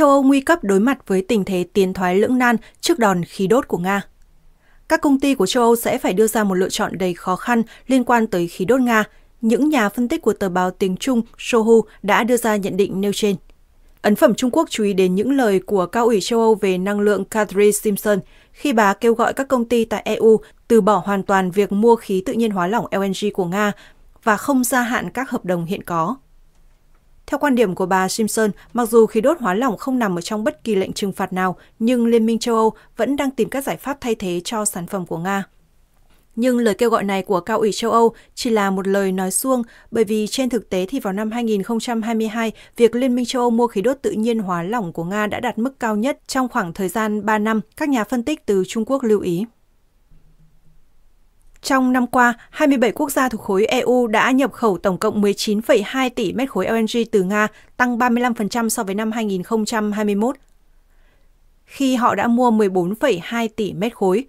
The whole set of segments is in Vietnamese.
châu Âu nguy cấp đối mặt với tình thế tiến thoái lưỡng nan trước đòn khí đốt của Nga. Các công ty của châu Âu sẽ phải đưa ra một lựa chọn đầy khó khăn liên quan tới khí đốt Nga. Những nhà phân tích của tờ báo tiếng Trung Sohu đã đưa ra nhận định nêu trên. Ấn phẩm Trung Quốc chú ý đến những lời của cao ủy châu Âu về năng lượng Catherine Simpson khi bà kêu gọi các công ty tại EU từ bỏ hoàn toàn việc mua khí tự nhiên hóa lỏng LNG của Nga và không gia hạn các hợp đồng hiện có. Theo quan điểm của bà Simpson, mặc dù khí đốt hóa lỏng không nằm ở trong bất kỳ lệnh trừng phạt nào, nhưng Liên minh châu Âu vẫn đang tìm các giải pháp thay thế cho sản phẩm của Nga. Nhưng lời kêu gọi này của Cao ủy châu Âu chỉ là một lời nói suông, bởi vì trên thực tế thì vào năm 2022, việc Liên minh châu Âu mua khí đốt tự nhiên hóa lỏng của Nga đã đạt mức cao nhất trong khoảng thời gian 3 năm, các nhà phân tích từ Trung Quốc lưu ý. Trong năm qua, 27 quốc gia thuộc khối EU đã nhập khẩu tổng cộng 19,2 tỷ mét khối LNG từ Nga, tăng 35% so với năm 2021, khi họ đã mua 14,2 tỷ mét khối.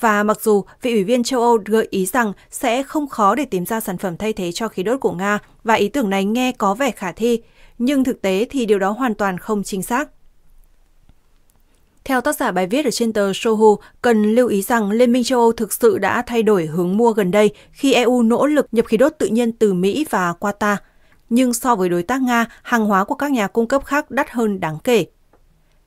Và mặc dù vị ủy viên châu Âu gợi ý rằng sẽ không khó để tìm ra sản phẩm thay thế cho khí đốt của Nga và ý tưởng này nghe có vẻ khả thi, nhưng thực tế thì điều đó hoàn toàn không chính xác. Theo tác giả bài viết ở trên tờ Soho, cần lưu ý rằng Liên minh châu Âu thực sự đã thay đổi hướng mua gần đây khi EU nỗ lực nhập khí đốt tự nhiên từ Mỹ và Qatar. Nhưng so với đối tác Nga, hàng hóa của các nhà cung cấp khác đắt hơn đáng kể.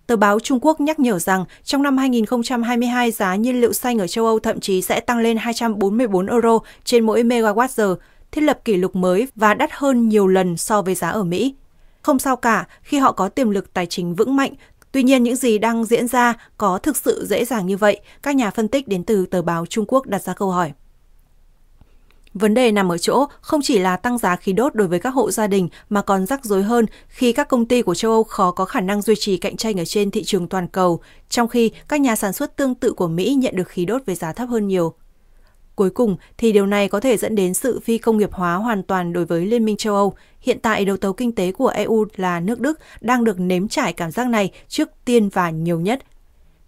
Tờ báo Trung Quốc nhắc nhở rằng trong năm 2022 giá nhiên liệu xanh ở châu Âu thậm chí sẽ tăng lên 244 euro trên mỗi megawatt-giờ, thiết lập kỷ lục mới và đắt hơn nhiều lần so với giá ở Mỹ. Không sao cả, khi họ có tiềm lực tài chính vững mạnh, Tuy nhiên, những gì đang diễn ra có thực sự dễ dàng như vậy? Các nhà phân tích đến từ tờ báo Trung Quốc đặt ra câu hỏi. Vấn đề nằm ở chỗ không chỉ là tăng giá khí đốt đối với các hộ gia đình mà còn rắc rối hơn khi các công ty của châu Âu khó có khả năng duy trì cạnh tranh ở trên thị trường toàn cầu, trong khi các nhà sản xuất tương tự của Mỹ nhận được khí đốt với giá thấp hơn nhiều. Cuối cùng thì điều này có thể dẫn đến sự phi công nghiệp hóa hoàn toàn đối với Liên minh châu Âu. Hiện tại đầu tàu kinh tế của EU là nước Đức đang được nếm trải cảm giác này trước tiên và nhiều nhất.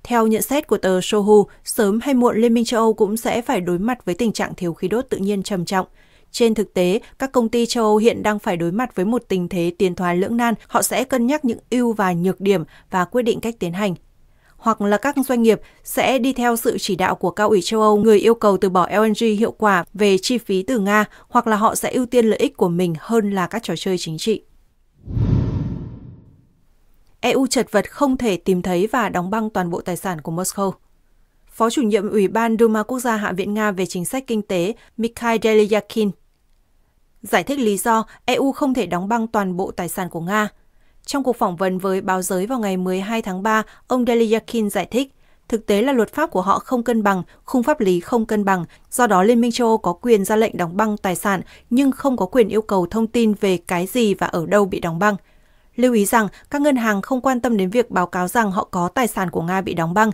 Theo nhận xét của tờ Sohu, sớm hay muộn Liên minh châu Âu cũng sẽ phải đối mặt với tình trạng thiếu khí đốt tự nhiên trầm trọng. Trên thực tế, các công ty châu Âu hiện đang phải đối mặt với một tình thế tiền thoái lưỡng nan, họ sẽ cân nhắc những ưu và nhược điểm và quyết định cách tiến hành hoặc là các doanh nghiệp sẽ đi theo sự chỉ đạo của cao ủy châu Âu người yêu cầu từ bỏ LNG hiệu quả về chi phí từ Nga hoặc là họ sẽ ưu tiên lợi ích của mình hơn là các trò chơi chính trị. EU chật vật không thể tìm thấy và đóng băng toàn bộ tài sản của Moscow. Phó chủ nhiệm Ủy ban Duma Quốc gia Hạ viện Nga về chính sách kinh tế Mikhail Delyakin giải thích lý do EU không thể đóng băng toàn bộ tài sản của Nga – trong cuộc phỏng vấn với báo giới vào ngày 12 tháng 3, ông Deliyakin giải thích, thực tế là luật pháp của họ không cân bằng, khung pháp lý không cân bằng, do đó Liên minh châu Âu có quyền ra lệnh đóng băng tài sản nhưng không có quyền yêu cầu thông tin về cái gì và ở đâu bị đóng băng. Lưu ý rằng các ngân hàng không quan tâm đến việc báo cáo rằng họ có tài sản của Nga bị đóng băng.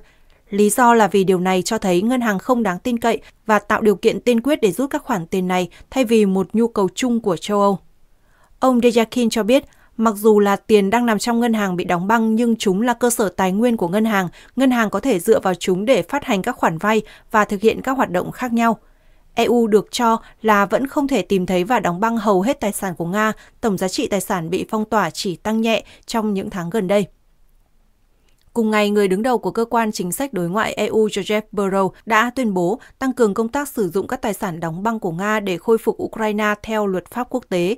Lý do là vì điều này cho thấy ngân hàng không đáng tin cậy và tạo điều kiện tiên quyết để rút các khoản tiền này thay vì một nhu cầu chung của châu Âu. Ông Dejakin cho biết Mặc dù là tiền đang nằm trong ngân hàng bị đóng băng nhưng chúng là cơ sở tài nguyên của ngân hàng, ngân hàng có thể dựa vào chúng để phát hành các khoản vay và thực hiện các hoạt động khác nhau. EU được cho là vẫn không thể tìm thấy và đóng băng hầu hết tài sản của Nga, tổng giá trị tài sản bị phong tỏa chỉ tăng nhẹ trong những tháng gần đây. Cùng ngày, người đứng đầu của cơ quan chính sách đối ngoại EU Joseph Borrell đã tuyên bố tăng cường công tác sử dụng các tài sản đóng băng của Nga để khôi phục Ukraine theo luật pháp quốc tế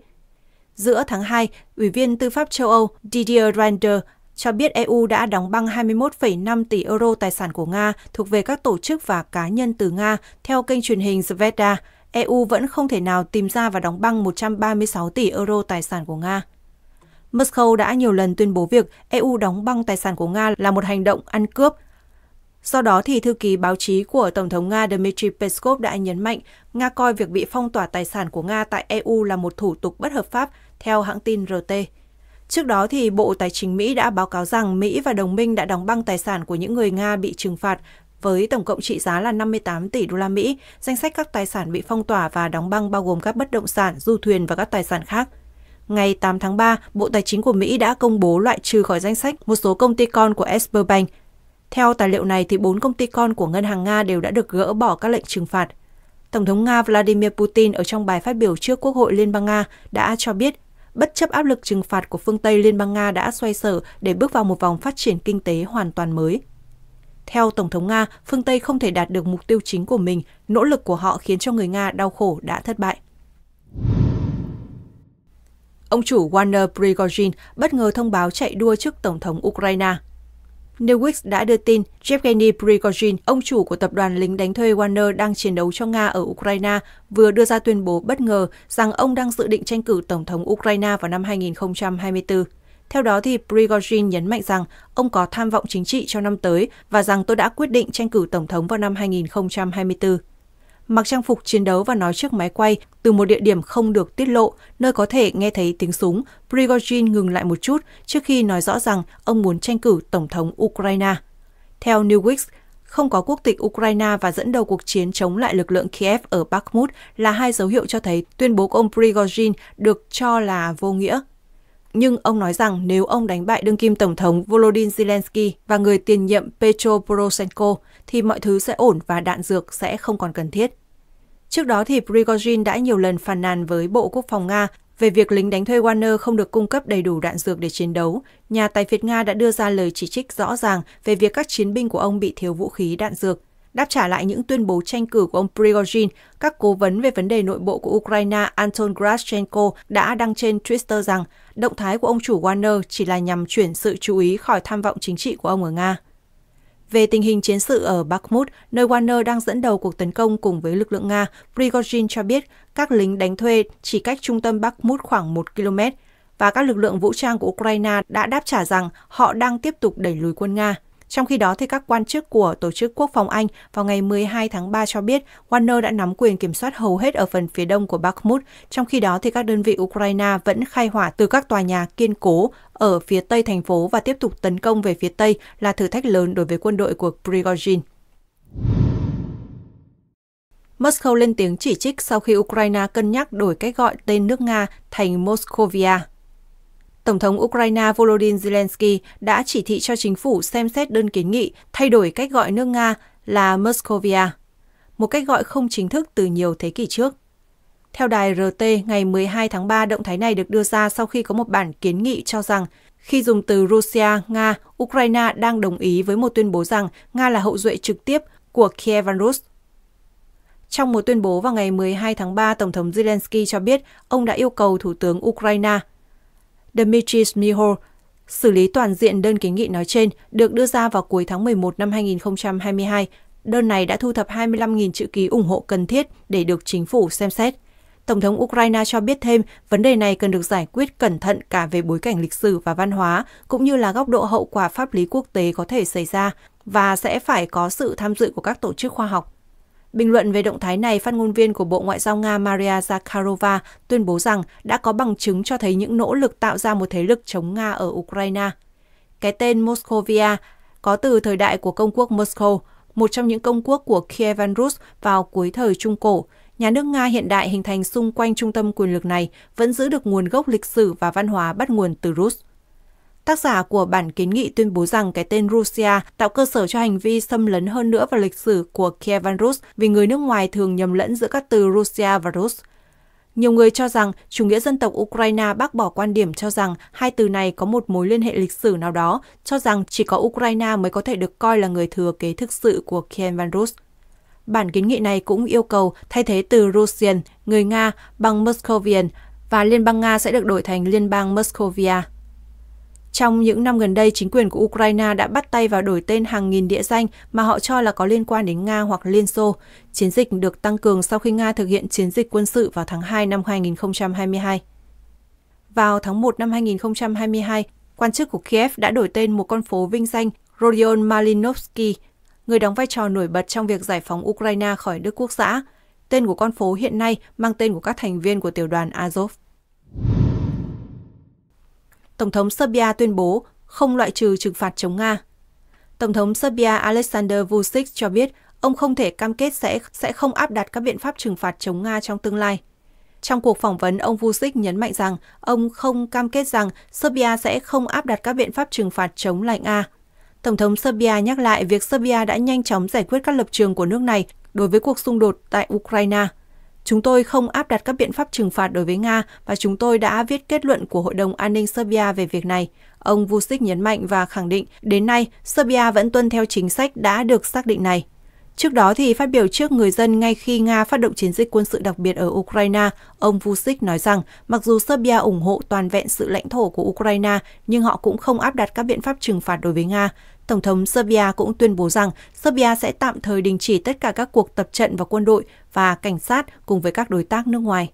giữa tháng 2, Ủy viên Tư pháp châu Âu Didier Reynders cho biết EU đã đóng băng 21,5 tỷ euro tài sản của Nga thuộc về các tổ chức và cá nhân từ Nga, theo kênh truyền hình Zvezda. EU vẫn không thể nào tìm ra và đóng băng 136 tỷ euro tài sản của Nga. Moscow đã nhiều lần tuyên bố việc EU đóng băng tài sản của Nga là một hành động ăn cướp. Do đó, thì thư ký báo chí của Tổng thống Nga Dmitry Peskov đã nhấn mạnh Nga coi việc bị phong tỏa tài sản của Nga tại EU là một thủ tục bất hợp pháp theo hãng tin RT. Trước đó, thì Bộ Tài chính Mỹ đã báo cáo rằng Mỹ và đồng minh đã đóng băng tài sản của những người Nga bị trừng phạt với tổng cộng trị giá là 58 tỷ đô la Mỹ. Danh sách các tài sản bị phong tỏa và đóng băng bao gồm các bất động sản, du thuyền và các tài sản khác. Ngày 8 tháng 3, Bộ Tài chính của Mỹ đã công bố loại trừ khỏi danh sách một số công ty con của Sberbank. Theo tài liệu này, thì bốn công ty con của ngân hàng Nga đều đã được gỡ bỏ các lệnh trừng phạt. Tổng thống Nga Vladimir Putin ở trong bài phát biểu trước Quốc hội Liên bang Nga đã cho biết bất chấp áp lực trừng phạt của phương Tây, Liên bang Nga đã xoay sở để bước vào một vòng phát triển kinh tế hoàn toàn mới. Theo Tổng thống Nga, phương Tây không thể đạt được mục tiêu chính của mình, nỗ lực của họ khiến cho người Nga đau khổ đã thất bại. Ông chủ Warner Prigozhin bất ngờ thông báo chạy đua trước Tổng thống Ukraine. Newsweek đã đưa tin Yevgeny Prigozhin, ông chủ của tập đoàn lính đánh thuê Wagner đang chiến đấu cho Nga ở Ukraine, vừa đưa ra tuyên bố bất ngờ rằng ông đang dự định tranh cử Tổng thống Ukraine vào năm 2024. Theo đó, thì Prigozhin nhấn mạnh rằng ông có tham vọng chính trị cho năm tới và rằng tôi đã quyết định tranh cử Tổng thống vào năm 2024 mặc trang phục chiến đấu và nói trước máy quay từ một địa điểm không được tiết lộ, nơi có thể nghe thấy tiếng súng. Prigozhin ngừng lại một chút trước khi nói rõ rằng ông muốn tranh cử Tổng thống Ukraine. Theo Newsweek, không có quốc tịch Ukraine và dẫn đầu cuộc chiến chống lại lực lượng Kiev ở Bakhmut là hai dấu hiệu cho thấy tuyên bố của ông Prigozhin được cho là vô nghĩa. Nhưng ông nói rằng nếu ông đánh bại đương kim Tổng thống Volodyn Zelensky và người tiền nhiệm Petro Poroshenko thì mọi thứ sẽ ổn và đạn dược sẽ không còn cần thiết. Trước đó thì Prigozhin đã nhiều lần phàn nàn với Bộ Quốc phòng Nga về việc lính đánh thuê Wagner không được cung cấp đầy đủ đạn dược để chiến đấu. Nhà tài phiệt Nga đã đưa ra lời chỉ trích rõ ràng về việc các chiến binh của ông bị thiếu vũ khí đạn dược. Đáp trả lại những tuyên bố tranh cử của ông Prigozhin, các cố vấn về vấn đề nội bộ của Ukraine Anton Grashchenko đã đăng trên Twitter rằng động thái của ông chủ Warner chỉ là nhằm chuyển sự chú ý khỏi tham vọng chính trị của ông ở Nga về tình hình chiến sự ở Bakhmut, nơi Wagner đang dẫn đầu cuộc tấn công cùng với lực lượng Nga, Prigozhin cho biết các lính đánh thuê chỉ cách trung tâm Bakhmut khoảng 1 km và các lực lượng vũ trang của Ukraine đã đáp trả rằng họ đang tiếp tục đẩy lùi quân Nga. Trong khi đó, thì các quan chức của Tổ chức Quốc phòng Anh vào ngày 12 tháng 3 cho biết Warner đã nắm quyền kiểm soát hầu hết ở phần phía đông của Bakhmut. Trong khi đó, thì các đơn vị Ukraine vẫn khai hỏa từ các tòa nhà kiên cố ở phía tây thành phố và tiếp tục tấn công về phía tây là thử thách lớn đối với quân đội của Prigozhin. Moscow lên tiếng chỉ trích sau khi Ukraine cân nhắc đổi cách gọi tên nước Nga thành Moscovia. Tổng thống Ukraine Volodymyr Zelensky đã chỉ thị cho chính phủ xem xét đơn kiến nghị thay đổi cách gọi nước Nga là Moscow, một cách gọi không chính thức từ nhiều thế kỷ trước. Theo đài RT, ngày 12 tháng 3, động thái này được đưa ra sau khi có một bản kiến nghị cho rằng khi dùng từ Russia, Nga, Ukraine đang đồng ý với một tuyên bố rằng Nga là hậu duệ trực tiếp của Kievan Rus. Trong một tuyên bố vào ngày 12 tháng 3, Tổng thống Zelensky cho biết ông đã yêu cầu Thủ tướng Ukraine Dmitry Mihor xử lý toàn diện đơn kiến nghị nói trên được đưa ra vào cuối tháng 11 năm 2022. Đơn này đã thu thập 25.000 chữ ký ủng hộ cần thiết để được chính phủ xem xét. Tổng thống Ukraine cho biết thêm vấn đề này cần được giải quyết cẩn thận cả về bối cảnh lịch sử và văn hóa, cũng như là góc độ hậu quả pháp lý quốc tế có thể xảy ra, và sẽ phải có sự tham dự của các tổ chức khoa học Bình luận về động thái này, phát ngôn viên của Bộ Ngoại giao Nga Maria Zakharova tuyên bố rằng đã có bằng chứng cho thấy những nỗ lực tạo ra một thế lực chống Nga ở Ukraine. Cái tên Moscovia có từ thời đại của công quốc Moscow, một trong những công quốc của Kievan Rus vào cuối thời Trung Cổ. Nhà nước Nga hiện đại hình thành xung quanh trung tâm quyền lực này vẫn giữ được nguồn gốc lịch sử và văn hóa bắt nguồn từ Rus. Tác giả của bản kiến nghị tuyên bố rằng cái tên Russia tạo cơ sở cho hành vi xâm lấn hơn nữa vào lịch sử của Kievan Rus vì người nước ngoài thường nhầm lẫn giữa các từ Russia và Rus. Nhiều người cho rằng chủ nghĩa dân tộc Ukraine bác bỏ quan điểm cho rằng hai từ này có một mối liên hệ lịch sử nào đó, cho rằng chỉ có Ukraine mới có thể được coi là người thừa kế thực sự của Kievan Rus. Bản kiến nghị này cũng yêu cầu thay thế từ Russian, người Nga, bằng Muscovian và Liên bang Nga sẽ được đổi thành Liên bang Muscovia. Trong những năm gần đây, chính quyền của Ukraine đã bắt tay vào đổi tên hàng nghìn địa danh mà họ cho là có liên quan đến Nga hoặc Liên Xô. Chiến dịch được tăng cường sau khi Nga thực hiện chiến dịch quân sự vào tháng 2 năm 2022. Vào tháng 1 năm 2022, quan chức của Kiev đã đổi tên một con phố vinh danh Rodion Malinovsky, người đóng vai trò nổi bật trong việc giải phóng Ukraine khỏi Đức Quốc xã. Tên của con phố hiện nay mang tên của các thành viên của tiểu đoàn Azov. Tổng thống Serbia tuyên bố không loại trừ trừng phạt chống Nga. Tổng thống Serbia Alexander Vučić cho biết ông không thể cam kết sẽ sẽ không áp đặt các biện pháp trừng phạt chống Nga trong tương lai. Trong cuộc phỏng vấn, ông Vučić nhấn mạnh rằng ông không cam kết rằng Serbia sẽ không áp đặt các biện pháp trừng phạt chống lại Nga. Tổng thống Serbia nhắc lại việc Serbia đã nhanh chóng giải quyết các lập trường của nước này đối với cuộc xung đột tại Ukraine – Chúng tôi không áp đặt các biện pháp trừng phạt đối với Nga và chúng tôi đã viết kết luận của Hội đồng An ninh Serbia về việc này. Ông Vucic nhấn mạnh và khẳng định đến nay Serbia vẫn tuân theo chính sách đã được xác định này. Trước đó thì phát biểu trước người dân ngay khi Nga phát động chiến dịch quân sự đặc biệt ở Ukraine, ông Vucic nói rằng mặc dù Serbia ủng hộ toàn vẹn sự lãnh thổ của Ukraine nhưng họ cũng không áp đặt các biện pháp trừng phạt đối với Nga. Tổng thống Serbia cũng tuyên bố rằng Serbia sẽ tạm thời đình chỉ tất cả các cuộc tập trận và quân đội và cảnh sát cùng với các đối tác nước ngoài.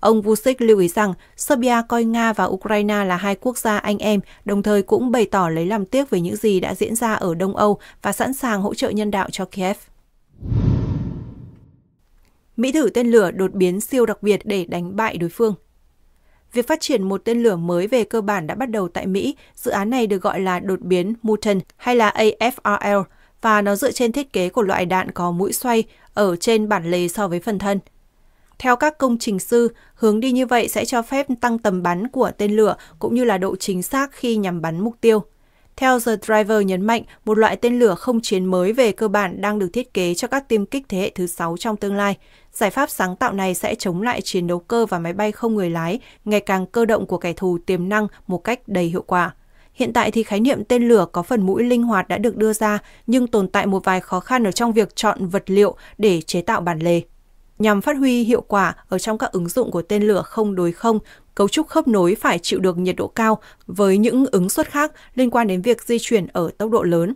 Ông Vucic lưu ý rằng Serbia coi Nga và Ukraine là hai quốc gia anh em, đồng thời cũng bày tỏ lấy làm tiếc về những gì đã diễn ra ở Đông Âu và sẵn sàng hỗ trợ nhân đạo cho Kiev. Mỹ thử tên lửa đột biến siêu đặc biệt để đánh bại đối phương. Việc phát triển một tên lửa mới về cơ bản đã bắt đầu tại Mỹ. Dự án này được gọi là đột biến Mutant hay là AFRL và nó dựa trên thiết kế của loại đạn có mũi xoay ở trên bản lề so với phần thân. Theo các công trình sư, hướng đi như vậy sẽ cho phép tăng tầm bắn của tên lửa cũng như là độ chính xác khi nhằm bắn mục tiêu. Theo The Driver nhấn mạnh, một loại tên lửa không chiến mới về cơ bản đang được thiết kế cho các tiêm kích thế hệ thứ 6 trong tương lai. Giải pháp sáng tạo này sẽ chống lại chiến đấu cơ và máy bay không người lái, ngày càng cơ động của kẻ thù tiềm năng một cách đầy hiệu quả. Hiện tại thì khái niệm tên lửa có phần mũi linh hoạt đã được đưa ra, nhưng tồn tại một vài khó khăn ở trong việc chọn vật liệu để chế tạo bản lề. Nhằm phát huy hiệu quả ở trong các ứng dụng của tên lửa không đối không, cấu trúc khớp nối phải chịu được nhiệt độ cao với những ứng suất khác liên quan đến việc di chuyển ở tốc độ lớn.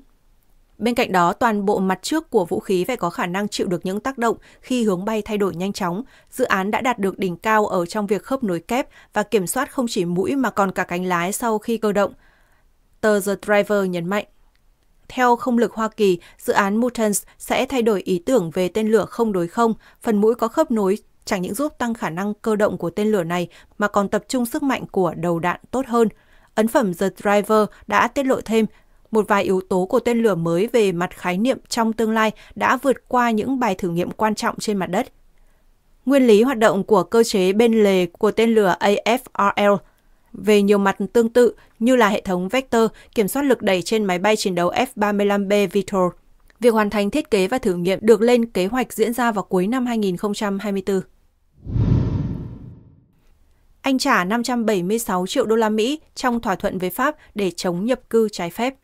Bên cạnh đó, toàn bộ mặt trước của vũ khí phải có khả năng chịu được những tác động khi hướng bay thay đổi nhanh chóng. Dự án đã đạt được đỉnh cao ở trong việc khớp nối kép và kiểm soát không chỉ mũi mà còn cả cánh lái sau khi cơ động. Tờ The Driver nhấn mạnh. Theo không lực Hoa Kỳ, dự án Mutants sẽ thay đổi ý tưởng về tên lửa không đối không, phần mũi có khớp nối chẳng những giúp tăng khả năng cơ động của tên lửa này mà còn tập trung sức mạnh của đầu đạn tốt hơn. Ấn phẩm The Driver đã tiết lộ thêm một vài yếu tố của tên lửa mới về mặt khái niệm trong tương lai đã vượt qua những bài thử nghiệm quan trọng trên mặt đất. Nguyên lý hoạt động của cơ chế bên lề của tên lửa AFRL về nhiều mặt tương tự như là hệ thống vector kiểm soát lực đẩy trên máy bay chiến đấu F-35B Vitor. Việc hoàn thành thiết kế và thử nghiệm được lên kế hoạch diễn ra vào cuối năm 2024. Anh trả 576 triệu đô la Mỹ trong thỏa thuận với Pháp để chống nhập cư trái phép.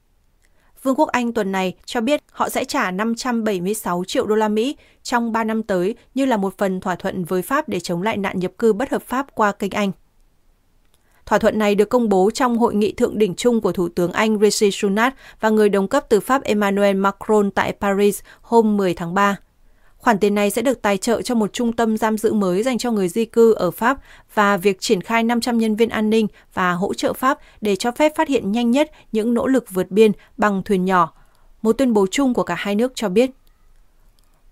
Vương quốc Anh tuần này cho biết họ sẽ trả 576 triệu đô la Mỹ trong 3 năm tới như là một phần thỏa thuận với Pháp để chống lại nạn nhập cư bất hợp pháp qua kênh Anh. Thỏa thuận này được công bố trong hội nghị thượng đỉnh chung của Thủ tướng Anh Rishi Sunak và người đồng cấp từ Pháp Emmanuel Macron tại Paris hôm 10 tháng 3. Khoản tiền này sẽ được tài trợ cho một trung tâm giam giữ mới dành cho người di cư ở Pháp và việc triển khai 500 nhân viên an ninh và hỗ trợ Pháp để cho phép phát hiện nhanh nhất những nỗ lực vượt biên bằng thuyền nhỏ. Một tuyên bố chung của cả hai nước cho biết.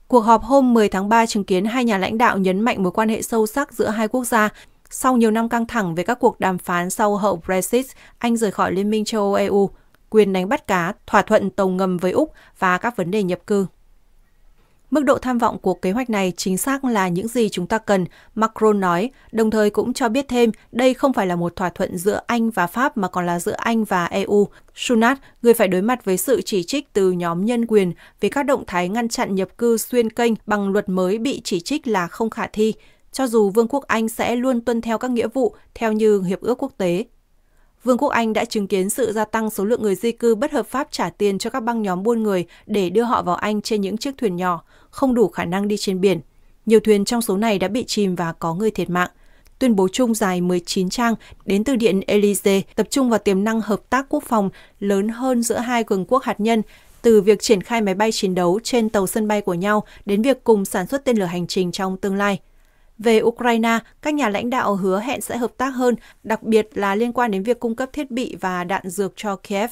Cuộc họp hôm 10 tháng 3 chứng kiến hai nhà lãnh đạo nhấn mạnh mối quan hệ sâu sắc giữa hai quốc gia sau nhiều năm căng thẳng về các cuộc đàm phán sau hậu Brexit, Anh rời khỏi Liên minh châu Âu EU, quyền đánh bắt cá, thỏa thuận tàu ngầm với Úc và các vấn đề nhập cư. Mức độ tham vọng của kế hoạch này chính xác là những gì chúng ta cần, Macron nói, đồng thời cũng cho biết thêm đây không phải là một thỏa thuận giữa Anh và Pháp mà còn là giữa Anh và EU. Sunat, người phải đối mặt với sự chỉ trích từ nhóm nhân quyền về các động thái ngăn chặn nhập cư xuyên kênh bằng luật mới bị chỉ trích là không khả thi, cho dù Vương quốc Anh sẽ luôn tuân theo các nghĩa vụ theo như Hiệp ước quốc tế Vương quốc Anh đã chứng kiến sự gia tăng số lượng người di cư bất hợp pháp trả tiền cho các băng nhóm buôn người để đưa họ vào Anh trên những chiếc thuyền nhỏ, không đủ khả năng đi trên biển. Nhiều thuyền trong số này đã bị chìm và có người thiệt mạng. Tuyên bố chung dài 19 trang đến từ Điện Elysee tập trung vào tiềm năng hợp tác quốc phòng lớn hơn giữa hai cường quốc hạt nhân, từ việc triển khai máy bay chiến đấu trên tàu sân bay của nhau đến việc cùng sản xuất tên lửa hành trình trong tương lai. Về Ukraine, các nhà lãnh đạo hứa hẹn sẽ hợp tác hơn, đặc biệt là liên quan đến việc cung cấp thiết bị và đạn dược cho Kiev.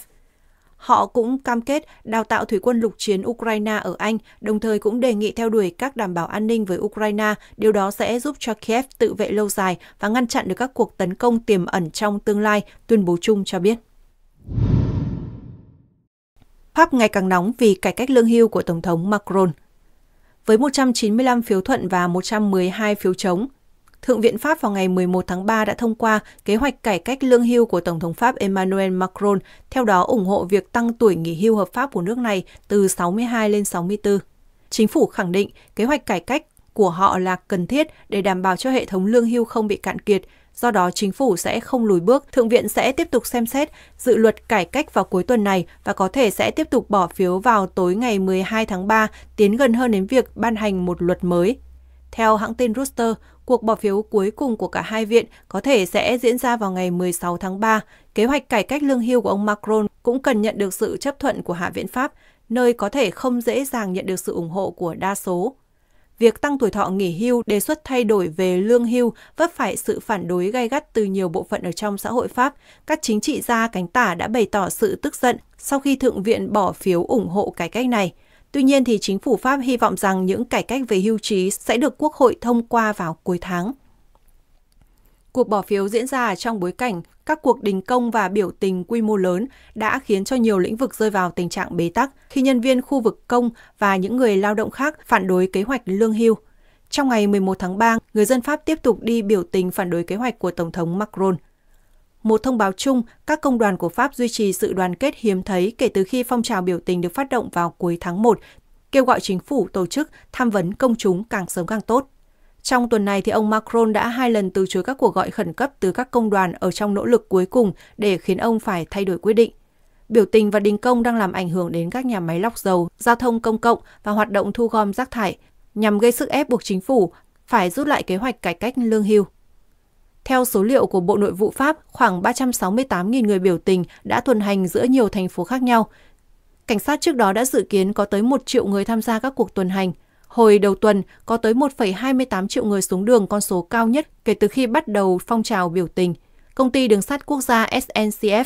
Họ cũng cam kết đào tạo thủy quân lục chiến Ukraine ở Anh, đồng thời cũng đề nghị theo đuổi các đảm bảo an ninh với Ukraine. Điều đó sẽ giúp cho Kiev tự vệ lâu dài và ngăn chặn được các cuộc tấn công tiềm ẩn trong tương lai, tuyên bố chung cho biết. Pháp ngày càng nóng vì cải cách lương hưu của Tổng thống Macron – với 195 phiếu thuận và 112 phiếu chống. Thượng viện Pháp vào ngày 11 tháng 3 đã thông qua kế hoạch cải cách lương hưu của Tổng thống Pháp Emmanuel Macron, theo đó ủng hộ việc tăng tuổi nghỉ hưu hợp pháp của nước này từ 62 lên 64. Chính phủ khẳng định kế hoạch cải cách của họ là cần thiết để đảm bảo cho hệ thống lương hưu không bị cạn kiệt, Do đó, chính phủ sẽ không lùi bước, Thượng viện sẽ tiếp tục xem xét dự luật cải cách vào cuối tuần này và có thể sẽ tiếp tục bỏ phiếu vào tối ngày 12 tháng 3, tiến gần hơn đến việc ban hành một luật mới. Theo hãng tin Reuters, cuộc bỏ phiếu cuối cùng của cả hai viện có thể sẽ diễn ra vào ngày 16 tháng 3. Kế hoạch cải cách lương hưu của ông Macron cũng cần nhận được sự chấp thuận của Hạ viện Pháp, nơi có thể không dễ dàng nhận được sự ủng hộ của đa số việc tăng tuổi thọ nghỉ hưu đề xuất thay đổi về lương hưu vấp phải sự phản đối gay gắt từ nhiều bộ phận ở trong xã hội Pháp. Các chính trị gia cánh tả đã bày tỏ sự tức giận sau khi Thượng viện bỏ phiếu ủng hộ cải cách này. Tuy nhiên thì chính phủ Pháp hy vọng rằng những cải cách về hưu trí sẽ được Quốc hội thông qua vào cuối tháng. Cuộc bỏ phiếu diễn ra trong bối cảnh các cuộc đình công và biểu tình quy mô lớn đã khiến cho nhiều lĩnh vực rơi vào tình trạng bế tắc khi nhân viên khu vực công và những người lao động khác phản đối kế hoạch lương hưu. Trong ngày 11 tháng 3, người dân Pháp tiếp tục đi biểu tình phản đối kế hoạch của Tổng thống Macron. Một thông báo chung, các công đoàn của Pháp duy trì sự đoàn kết hiếm thấy kể từ khi phong trào biểu tình được phát động vào cuối tháng 1, kêu gọi chính phủ tổ chức tham vấn công chúng càng sớm càng tốt. Trong tuần này, thì ông Macron đã hai lần từ chối các cuộc gọi khẩn cấp từ các công đoàn ở trong nỗ lực cuối cùng để khiến ông phải thay đổi quyết định. Biểu tình và đình công đang làm ảnh hưởng đến các nhà máy lọc dầu, giao thông công cộng và hoạt động thu gom rác thải, nhằm gây sức ép buộc chính phủ phải rút lại kế hoạch cải cách lương hưu. Theo số liệu của Bộ Nội vụ Pháp, khoảng 368.000 người biểu tình đã tuần hành giữa nhiều thành phố khác nhau. Cảnh sát trước đó đã dự kiến có tới 1 triệu người tham gia các cuộc tuần hành – Hồi đầu tuần, có tới 1,28 triệu người xuống đường con số cao nhất kể từ khi bắt đầu phong trào biểu tình. Công ty đường sắt quốc gia SNCF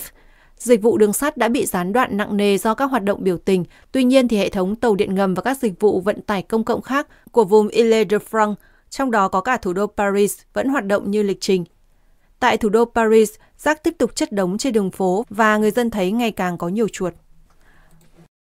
Dịch vụ đường sắt đã bị gián đoạn nặng nề do các hoạt động biểu tình. Tuy nhiên, thì hệ thống tàu điện ngầm và các dịch vụ vận tải công cộng khác của vùng Ile-de-France, trong đó có cả thủ đô Paris, vẫn hoạt động như lịch trình. Tại thủ đô Paris, rác tiếp tục chất đống trên đường phố và người dân thấy ngày càng có nhiều chuột.